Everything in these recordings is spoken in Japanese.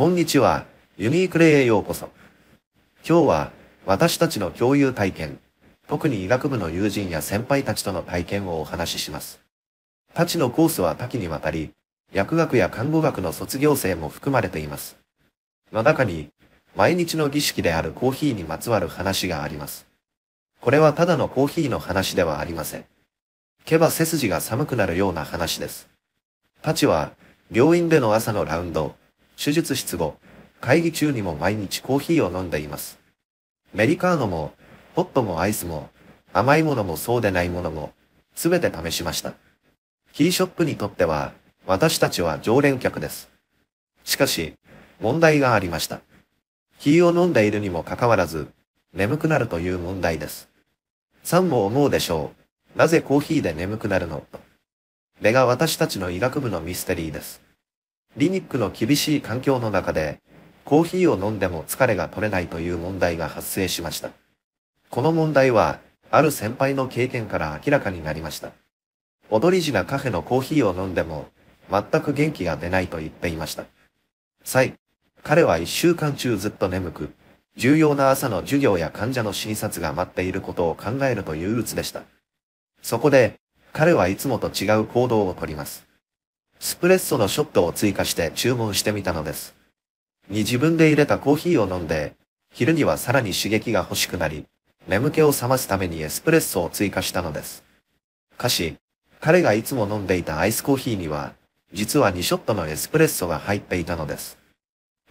こんにちは、ユニークレイへようこそ。今日は、私たちの共有体験、特に医学部の友人や先輩たちとの体験をお話しします。たちのコースは多岐にわたり、薬学や看護学の卒業生も含まれています。の中に、毎日の儀式であるコーヒーにまつわる話があります。これはただのコーヒーの話ではありません。けば背筋が寒くなるような話です。たちは、病院での朝のラウンド、手術室後、会議中にも毎日コーヒーを飲んでいます。メリカーノも、ホットもアイスも、甘いものもそうでないものも、すべて試しました。キーショップにとっては、私たちは常連客です。しかし、問題がありました。キーを飲んでいるにもかかわらず、眠くなるという問題です。さんも思うでしょう。なぜコーヒーで眠くなるのと。これが私たちの医学部のミステリーです。リニックの厳しい環境の中で、コーヒーを飲んでも疲れが取れないという問題が発生しました。この問題は、ある先輩の経験から明らかになりました。踊り地なカフェのコーヒーを飲んでも、全く元気が出ないと言っていました。い、彼は一週間中ずっと眠く、重要な朝の授業や患者の診察が待っていることを考えるという鬱でした。そこで、彼はいつもと違う行動をとります。スプレッソのショットを追加して注文してみたのです。に自分で入れたコーヒーを飲んで、昼にはさらに刺激が欲しくなり、眠気を覚ますためにエスプレッソを追加したのです。かし、彼がいつも飲んでいたアイスコーヒーには、実は2ショットのエスプレッソが入っていたのです。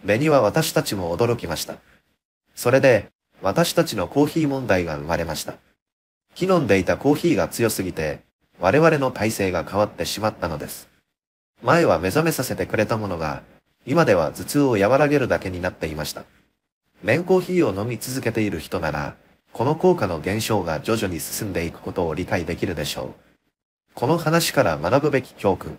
目には私たちも驚きました。それで、私たちのコーヒー問題が生まれました。木飲んでいたコーヒーが強すぎて、我々の体制が変わってしまったのです。前は目覚めさせてくれたものが、今では頭痛を和らげるだけになっていました。綿コーヒーを飲み続けている人なら、この効果の減少が徐々に進んでいくことを理解できるでしょう。この話から学ぶべき教訓。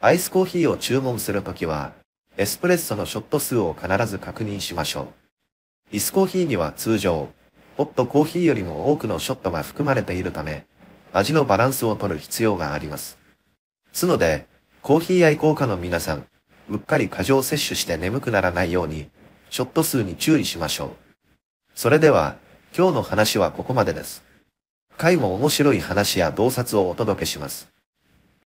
アイスコーヒーを注文するときは、エスプレッソのショット数を必ず確認しましょう。イスコーヒーには通常、ホットコーヒーよりも多くのショットが含まれているため、味のバランスを取る必要があります。つので、コーヒー愛好家の皆さん、うっかり過剰摂取して眠くならないように、ショット数に注意しましょう。それでは、今日の話はここまでです。回も面白い話や洞察をお届けします。